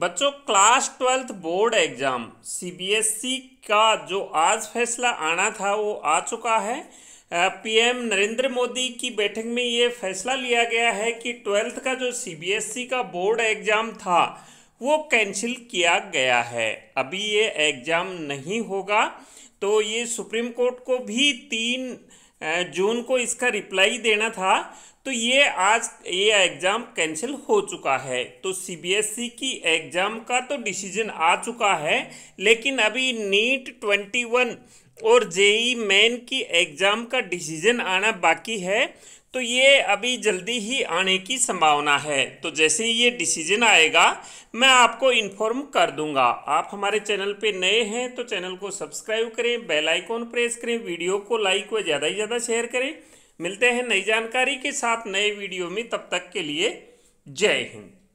बच्चों class twelfth board exam CBSE का जो आज फैसला आना था वो आ चुका है पीएम नरेंद्र मोदी की बैठक में ये फैसला लिया गया है कि ट्वेल्थ का जो सीबीएसई e का बोर्ड एग्ज़ाम था वो कैंसिल किया गया है अभी ये एग्ज़ाम नहीं होगा तो ये सुप्रीम कोर्ट को भी तीन जून को इसका रिप्लाई देना था तो ये आज ये एग्ज़ाम कैंसिल हो चुका है तो सीबीएसई की एग्ज़ाम का तो डिसीजन आ चुका है लेकिन अभी नीट ट्वेंटी वन और जेई मेन की एग्ज़ाम का डिसीजन आना बाकी है तो ये अभी जल्दी ही आने की संभावना है तो जैसे ही ये डिसीजन आएगा मैं आपको इन्फॉर्म कर दूंगा आप हमारे चैनल पे नए हैं तो चैनल को सब्सक्राइब करें बेल आइकॉन प्रेस करें वीडियो को लाइक व ज़्यादा से ज़्यादा शेयर करें मिलते हैं नई जानकारी के साथ नए वीडियो में तब तक के लिए जय हिंद